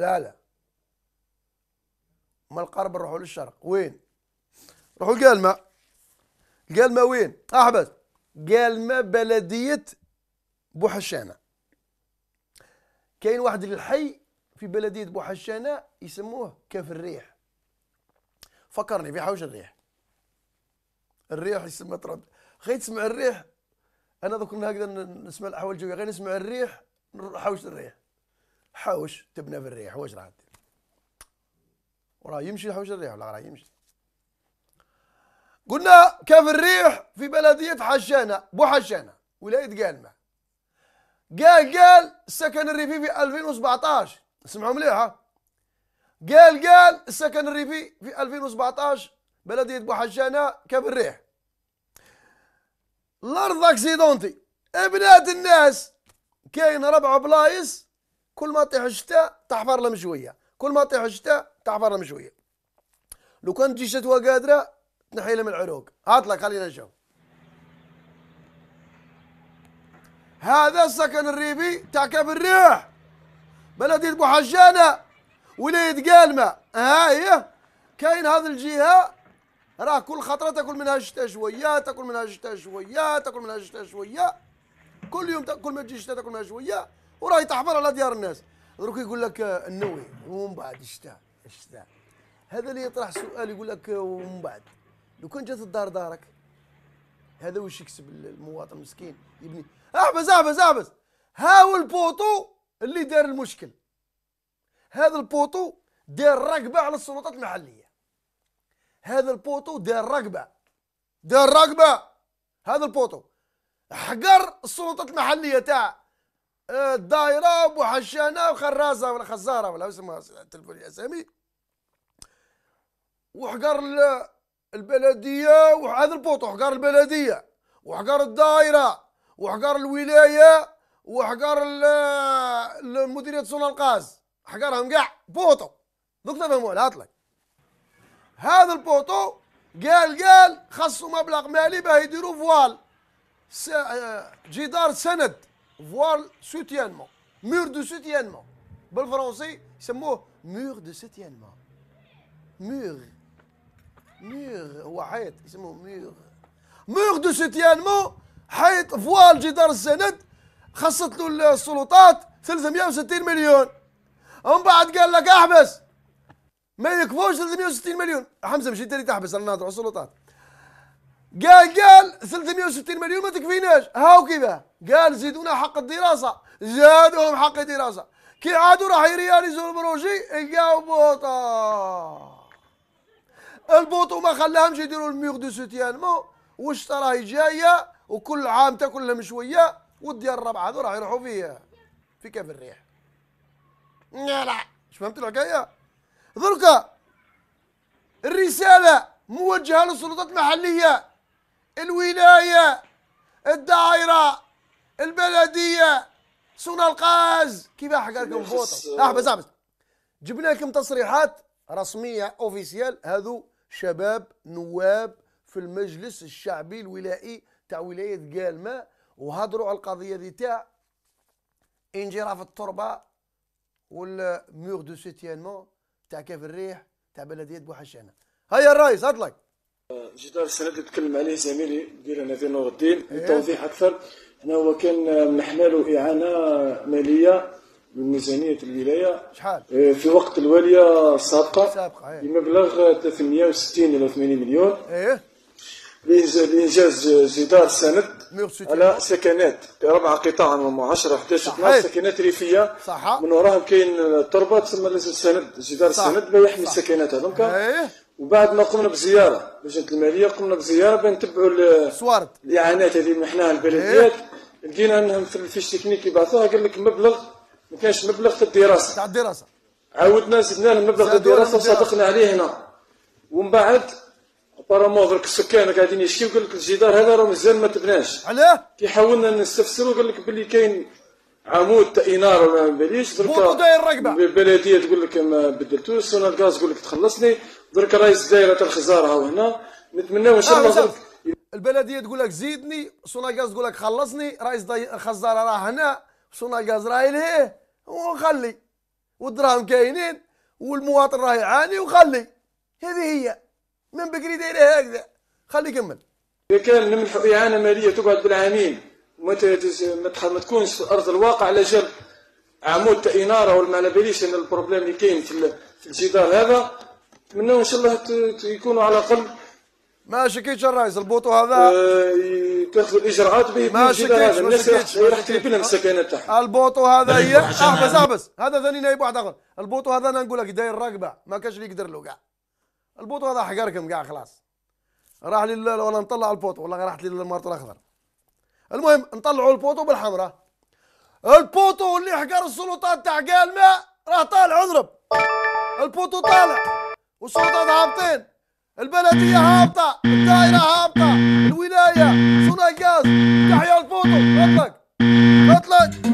لا لا ما القرب نروحوا للشرق وين نروحوا لقالما قالما وين احبس قالما بلديه بوحشانه كاين واحد الحي في بلديه بوحشانه يسموه كاف الريح فكرني في حوش الريح الريح يسمى ترد خي تسمع الريح انا دوك هكذا نسمع الاحوال الجويه غير نسمع الريح نروح حوش الريح حوش تبنى في الريح واش راه دير وراه يمشي حوش الريح ولا راه يمشي قلنا كاف الريح في بلدية حشانة بو حجانه ولاية قالمة قال قال السكن الريفي في 2017 اسمعوا مليح ها قال قال السكن الريفي في 2017 بلدية بو حجانه كاف الريح الارض اكسيدونتي ابنات الناس كاين ربع بلايص كل ما تطيح الشتاء تحفر لهم شويه كل ما تطيح الشتاء تحفر لهم شويه لو كان تجي شتوى قادره تنحي لهم العروق هات لك خلينا نشوف هذا السكن الريفي تاع كاب الريح بلدية بو حجانة ولاية قالمة ها هي كاين هذه الجهة راه كل خطرة تاكل منها الشتاء شوية تاكل منها الشتاء شوية تاكل منها الشتاء شوية كل يوم كل ما تجي الشتاء تاكل منها شوية وراهي تحفر على ديار الناس دروك يقول لك النوي ومن بعد الشتاء الشتاء هذا اللي يطرح سؤال يقول لك ومن بعد لو كان جات الدار دارك هذا واش يكسب المواطن المسكين يبني احبس احبس احبس هاو البوطو اللي دار المشكل هذا البوطو دار رقبه على السلطات المحليه هذا البوطو دار رقبه دار رقبه هذا البوطو حقر السلطات المحليه تاع الدايره ابو حشانه وخرازه ولا خزاره ولا اسمها تلفون الاسامي وحقر البلديه وهذا البوط وحقر البلديه وحقر الدايره وحقر الولايه وحقر المديريه صون القاز حقرهم قاع بوطو دوك تفهموا على عطلك هذا البوطو قال قال خصوا مبلغ مالي باه يديروا فوال آه، جدار سند فوال سوتيانمون مور دو سوتيانمون بالفرنسي يسموه مور دو سوتيانمون مور مور هو حيط يسموه مور مور دو سوتيانمون حيط فوال جدار السند خصت له السلطات 360 مليون ومن بعد قال لك احبس ما يكفوش 360 مليون حمزه مش انت اللي تحبس رانا نهضروا السلطات قال قال 360 مليون ما تكفيناش هاو كذا قال زيدونا حق الدراسه زادوهم حق الدراسه كي عادوا راح يرياليزوا البروجي لقاو بوطا البوطو ما خلاهمش يديروا الميغ دو سوتيانمون واش راهي جايه وكل عام تاكل لهم شويه والديار الربعه هذو راح يروحوا فيها في كاف الريح لا اش فهمت الحكايه دركا الرساله موجهه للسلطات المحليه الولاية الدائرة البلدية سونا القاز كيف حق لكم فوطه احبس آه، احبس آه، جبنا لكم تصريحات رسمية اوفيسيال هذو شباب نواب في المجلس الشعبي الولائي تاع ولاية قالما وهضروا على القضية دي تاع انجراف التربة والمور دو سيتيانمون تاع كيف الريح تاع بلدية بوحشانة هيا الرئيس هاتلك جدار السند اللي تكلم عليه زميلي ديالنا في نور الدين للتوضيح إيه. اكثر هنا هو كان محمل اعانه ماليه من ميزانيه الولايه شحال آه، في وقت الواليه السابقه السابقه إيه. بمبلغ 360 الى 80 مليون ايه لانجاز جدار سند على سكنات اربع قطاع هم 10 11 12 سكنات ريفيه صح من وراهم كاين تربه تسمى سند جدار سند باش يحمي السكنات هذوك إيه. وبعد ما قمنا بزياره لجنه الماليه قمنا بزياره بين نتبعوا الصوارد الاعانات هذه من احنا البلديات إيه. لقينا انهم في الفيش تكنيك يبعثوها قال لك مبلغ ما كانش مبلغ في الدراسه تاع الدراسه عاودنا زدنا لهم مبلغ الدراسه وصادقنا عليه هنا ومن بعد بارامون درك السكان قاعدين يشكيو قال لك الجدار هذا راه مازال ما تبناش علاه كي حاولنا نستفسروا قال لك باللي كاين عمود تاع اناره ما باليش درك البلديه تقول لك ما بدلتوش سونا الغاز يقول لك تخلصني درك راهي دائرة تاع الخزار ها هنا نتمناو ان شاء آه، الله البلديه تقول لك زيدني سوناغاز تقول لك خلصني رئيس الخزاره راه هنا سوناغاز راهي لهيه وخلي والدراهم كاينين والمواطن راه يعاني وخلي هذه هي من بكري دايره هكذا خلي كمل اذا كان نمنح اعانه ماليه تقعد بالعامين وما ما تكونش ارض الواقع على جنب عمود اناره ولا ما على باليش ان البروبليم اللي كاين في الجدار هذا نتمنى ان شاء الله يكونوا على الاقل ما شكيتش الرئيس البوطو هذا تاخذ آه، الاجراءات به ما شكيتش الناس راح تلبي لهم السكنات تاعها البوطو هذا هي احبس آه، احبس آه، هذا ثاني نائب واحد اخر البوطو هذا انا نقول لك داير رقبه ما كانش اللي يقدر له كاع البوطو هذا حقركم كاع خلاص راح لي ولا نطلع البوطو والله راحت لي المارطو الاخضر المهم نطلعوا البوطو بالحمراء البوطو اللي حقر السلطات تاع الماء راه طالع اضرب البوطو طالع والسلطات هابطين البلديه هابطه الدائره هابطه الولايه سوناكاز تحيا الفوتو اطلق اطلق